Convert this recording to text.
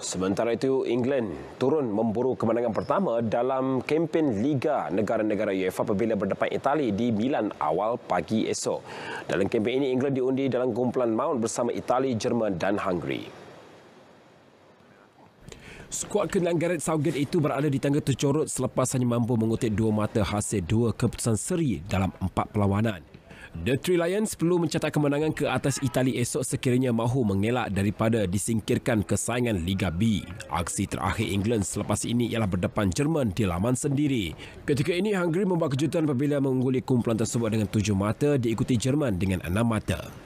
Sementara itu, England turun memburu kemenangan pertama dalam kempen Liga Negara-Negara UEFA apabila berdepan Itali di Milan awal pagi esok. Dalam kempen ini, England diundi dalam kumpulan Mount bersama Itali, Jerman dan Hungary. Skuad kenyang Gareth Southgate itu berada di tangga tercorot selepas hanya mampu mengutip dua mata hasil dua keputusan seri dalam empat perlawanan. The Three Lions perlu mencatat kemenangan ke atas Itali esok sekiranya mahu mengelak daripada disingkirkan kesaingan Liga B. Aksi terakhir England selepas ini ialah berdepan Jerman di laman sendiri. Ketika ini, Hungary membuat kejutan apabila mengungguli kumpulan tersebut dengan tujuh mata diikuti Jerman dengan enam mata.